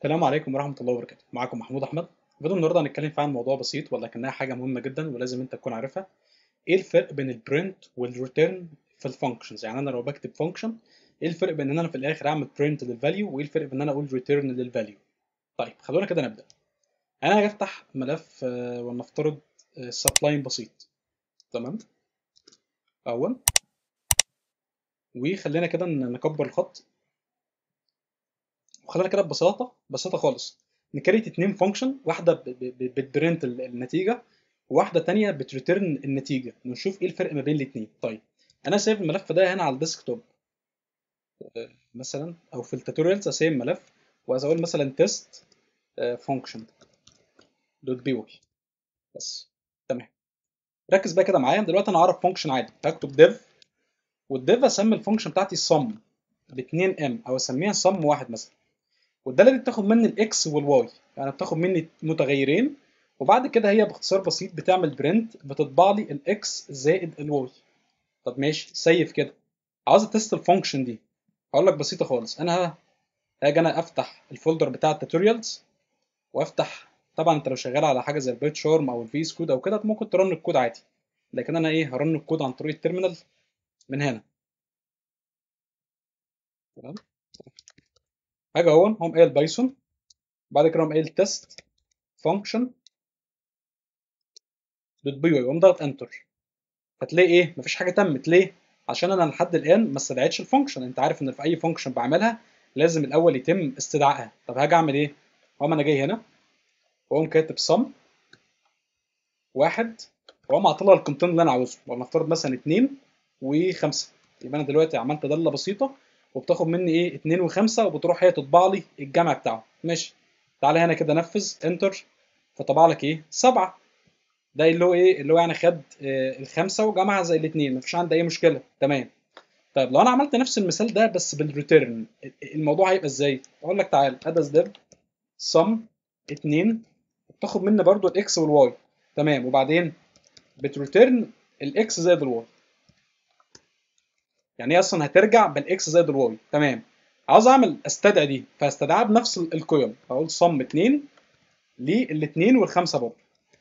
السلام عليكم ورحمة الله وبركاته، معاكم محمود أحمد، فيديو النهارده هنتكلم فيه عن موضوع بسيط ولكنها حاجة مهمة جدا ولازم أنت تكون عارفها، إيه الفرق بين البرنت والريتيرن في الفانكشنز؟ يعني أنا لو بكتب فانكشن إيه الفرق بين إن أنا في الآخر أعمل برنت للفاليو وإيه الفرق بين إن أنا أقول ريتيرن للفاليو؟ طيب خلونا كده نبدأ. أنا هفتح ملف آه، ولنفترض سبلاين آه، بسيط تمام؟ أول وخلينا كده نكبر الخط وخلينا كده ببساطه ببساطه خالص نكريت اتنين فانكشن واحده بتبرنت النتيجه وواحده تانية بتريتيرن النتيجه ونشوف ايه الفرق ما بين الاتنين طيب انا سايب الملف ده هنا على الديسكتوب آه، مثلا او في التوتوريالز اسيب ملف وعايز اقول مثلا تيست فانكشن آه، دوت بي واي بس تمام ركز بقى كده معايا دلوقتي انا هعرف فانكشن عادي هكتب ديف والديف اسمي الفانكشن بتاعتي sum ب 2 ام او اسميها sum واحد مثلا والدالة دي بتاخد مني الاكس والواي يعني بتاخد مني متغيرين وبعد كده هي باختصار بسيط بتعمل برنت بتطبع لي الاكس زائد الواي طب ماشي سيف كده عاوز تست الفانكشن دي هقول لك بسيطه خالص انا هاجي انا افتح الفولدر بتاع التوتوريالز وافتح طبعا انت لو شغال على حاجه زي البيت شارم او الفيس كود او كده ممكن ترن الكود عادي لكن انا ايه هرن الكود عن طريق التيرمينال من هنا تمام هاجي اهون هم قايل بايثون بعد كده هم قايل تيست فانكشن دوت بي واي اقوم ضغط انتر هتلاقي ايه مفيش حاجه تمت ليه عشان انا لحد الان ما استدعيتش الفانكشن انت عارف ان في اي فانكشن بعملها لازم الاول يتم استدعائها طب هاجي اعمل ايه هقوم انا جاي هنا واقوم كاتب سم واحد واقوم عاطلها الكونتين اللي انا عاوزه ولنفترض مثلا اتنين وخمسه يبقى انا دلوقتي عملت داله بسيطه وبتاخد مني ايه 2 و5 وبتروح هي تطبع لي الجمع بتاعه ماشي تعالى هنا كده نفذ انتر فطبع لك ايه 7 ده اللي هو ايه اللي هو يعني خد إيه الخمسه وجمعها زي الاثنين مفيش عندي اي مشكله تمام طيب لو انا عملت نفس المثال ده بس بالريتيرن الموضوع هيبقى ازاي اقول لك تعالى ادس ديف سم 2 بتاخد مني برده الاكس والواي تمام وبعدين بتريتيرن الاكس زائد الواي يعني هي اصلا هترجع بالاكس زائد الواي تمام عاوز اعمل استدعي دي فاستدعاها بنفس القيم اقول صم 2 للاثنين والخمسه برضه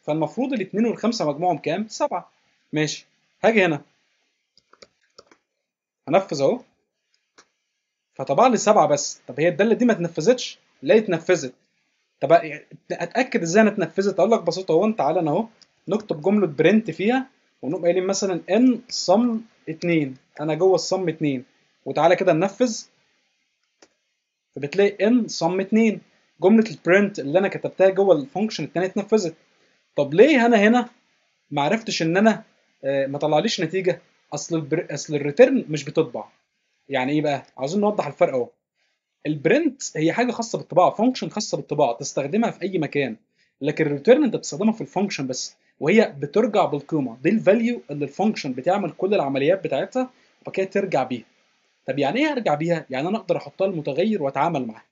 فالمفروض الاثنين والخمسه مجموعهم كام؟ سبعه ماشي هاجي هنا هنفذ اهو فطبع لي سبعه بس طب هي الداله دي ما اتنفذتش؟ لا اتنفذت طب اتاكد ازاي انا اتنفذت اقول لك بسيطه اهو تعالى انا اهو نكتب جمله برنت فيها ونقوم قايلين مثلا ان صم 2 انا جوه الصم 2 وتعالى كده ننفذ فبتلاقي ان صم 2 جمله البرنت اللي انا كتبتها جوه الفانكشن الثانيه اتنفذت طب ليه انا هنا ما عرفتش ان انا آه، ما طلعليش نتيجه اصل البر... اصل الريتيرن مش بتطبع يعني ايه بقى عاوزين نوضح الفرق اهو البرنت هي حاجه خاصه بالطباعه فانكشن خاصه بالطباعه تستخدمها في اي مكان لكن الريتيرن انت بتستخدمها في الفانكشن بس وهي بترجع بالقيمه دي الفاليو اللي الفانكشن بتعمل كل العمليات بتاعتها وبعد كده ترجع بيها طب يعني ايه ارجع بيها يعني انا اقدر احطها المتغير واتعامل معاها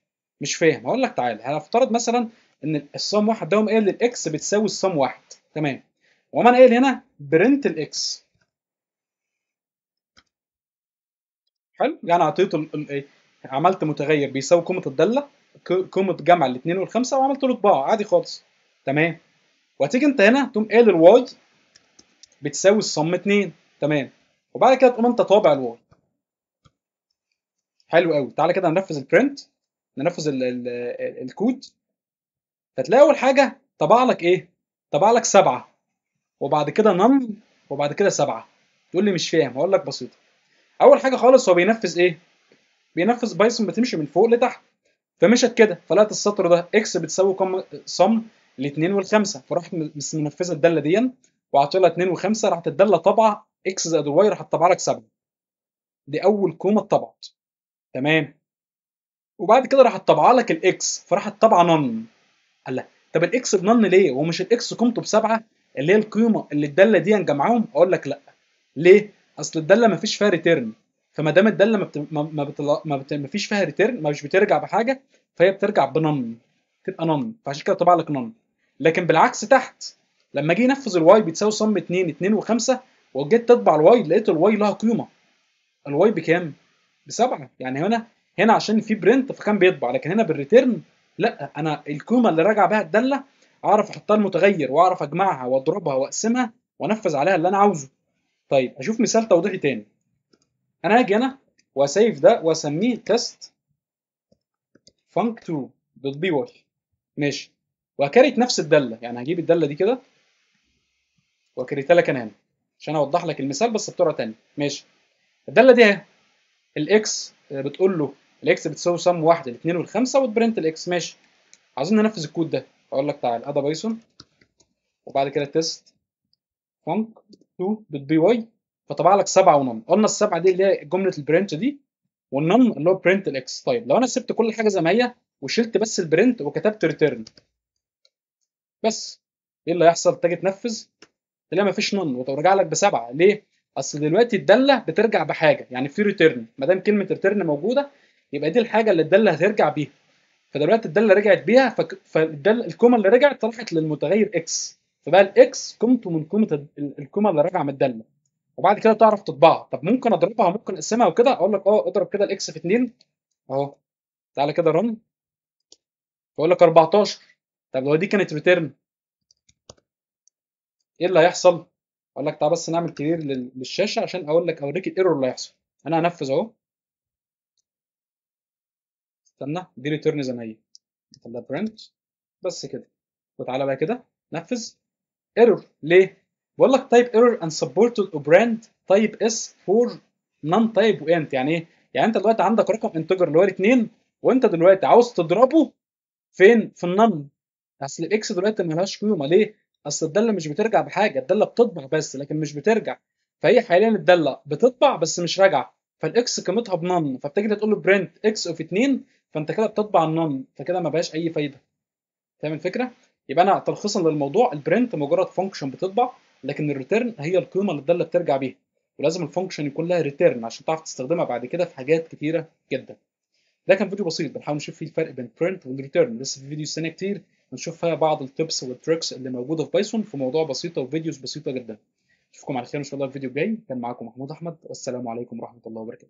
مش فاهم هقول لك تعالى يعني هنفترض مثلا ان الصم واحد ده قايل الاكس بتساوي الصم واحد تمام وما انا قايل هنا برنت الاكس حلو يعني اعطيته إيه، عملت متغير بيساوي قيمه الداله قيمه جمع الاثنين والخمسه وعملت له طباعه عادي خالص تمام وهتيجي انت هنا تقوم قال الواي بتساوي الصم 2 تمام وبعد كده تقوم انت طابع الواي حلو قوي تعالى كده ننفذ البرنت ننفذ الـ الـ الـ الكود فتلاقي اول حاجه طبع لك ايه طبع لك سبعه وبعد كده نم وبعد كده سبعه تقول لي مش فاهم هقول لك بسيطه اول حاجه خالص هو بينفذ ايه بينفذ بايثون بتمشي من فوق لتحت فمشت كده فلقيت السطر ده اكس بتساوي كم صم الاثنين والخمسه فراحت منفذه الداله دي لها 2 وخمسه راحت الداله طبعه اكس زائد واي راحت طابعه لك 7 دي اول كومه اتطبعت تمام وبعد كده راحت طابعه لك الاكس فراحت طابعه نن قال لها طب الاكس بنن ليه هو مش الاكس قيمته بسبعه اللي هي القيمه اللي الداله دي جمعهم اقول لك لا ليه اصل الداله ما فيش فيها ريتيرن فما دام الداله ما, بت... ما, ما, بت... ما فيش فيها ريتيرن ما مش بترجع بحاجه فهي بترجع بنن تبقى نن فعشان كده طبع لك نن لكن بالعكس تحت لما اجي انفذ الواي بتساوي صم 2 2 و5 وجيت تطبع الواي لقيت الواي لها قيمه الواي بكام؟ بسبعه يعني هنا هنا عشان في برنت فكان بيطبع لكن هنا بالريتيرن لا انا القيمه اللي راجع بها الداله اعرف احطها المتغير واعرف اجمعها واضربها واقسمها وانفذ عليها اللي انا عاوزه. طيب اشوف مثال توضيحي تاني. انا هاجي هنا واسيف ده واسميه تيست فانك 2 دوت بي واي ماشي وهكريت نفس الداله يعني هجيب الداله دي كده وهكريتها لك انا هنا عشان اوضح لك المثال بس بطريقه ثانيه ماشي الداله دي اهي الاكس بتقول له الاكس بتساوي سم واحد الاثنين والخمسه وتبرنت الاكس ماشي عاوزين ننفذ الكود ده اقول لك تعال ادا بايثون وبعد كده تيست فانك 2 بي واي فطبع لك سبعه ونم قلنا السبعه دي اللي هي جمله البرنت دي والنم اللي هو برنت الاكس طيب لو انا سبت كل حاجه زي ما هي وشلت بس البرنت وكتبت ريتيرن بس ايه اللي هيحصل تيجي تنفذ تلاقي مفيش نون وترجع لك بسبعه ليه اصل دلوقتي الداله بترجع بحاجه يعني في ريتيرن ما دام كلمه ريتيرن موجوده يبقى دي الحاجه اللي الداله هترجع بيها فدلوقتي الداله رجعت بيها فك... فالداله الكومه اللي رجعت راحت للمتغير اكس فبقى الاكس قيمته من قيمه الكومه اللي راجعه من الداله وبعد كده تعرف تطبعها طب ممكن اضربها ممكن اقسمها وكده اقول لك اه اضرب كده الاكس في 2 اهو تعالى كده رن بقول لك 14 طب لو دي كانت ريتيرن ايه اللي هيحصل؟ اقول لك تعال بس نعمل كبير للشاشه عشان اقول لك اوريك الايرور اللي هيحصل انا هنفذ اهو استنى دي ريتيرن زي ما هي خليها برنت بس كده وتعالى بقى كده نفذ ايرور ليه؟ بقول لك تايب ايرور ان سبورتد براند تايب اس فور نون تايب وانت يعني ايه؟ يعني انت دلوقتي عندك رقم انتجر اللي هو الاثنين وانت دلوقتي عاوز تضربه فين؟ في النن اصل الاكس دلوقتي مالهاش قيمه ليه؟ اصل الداله مش بترجع بحاجه الداله بتطبع بس لكن مش بترجع فهي حاليا الداله بتطبع بس مش راجعه فالاكس قيمتها بنن فبتجي تقول له برنت اكس اوف 2 فانت كده بتطبع النن فكده ما بقاش اي فايده فاهم الفكره؟ يبقى انا تلخيصا للموضوع البرنت مجرد فانكشن بتطبع لكن الريتيرن هي القيمه اللي الداله بترجع بيها ولازم الفانكشن يكون لها ريتيرن عشان تعرف تستخدمها بعد كده في حاجات كتيره جدا ده كان فيديو بسيط بنحاول نشوف فيه الفرق بين برنت والريتيرن لسه في فيديو سنه كتير ونشوف فيها بعض التبس والتريكس اللي موجوده في بايثون في موضوع بسيطه وفيديوز بسيطه جدا اشوفكم على خير ان شاء الله في الفيديو الجاي كان معاكم محمود احمد والسلام عليكم ورحمه الله وبركاته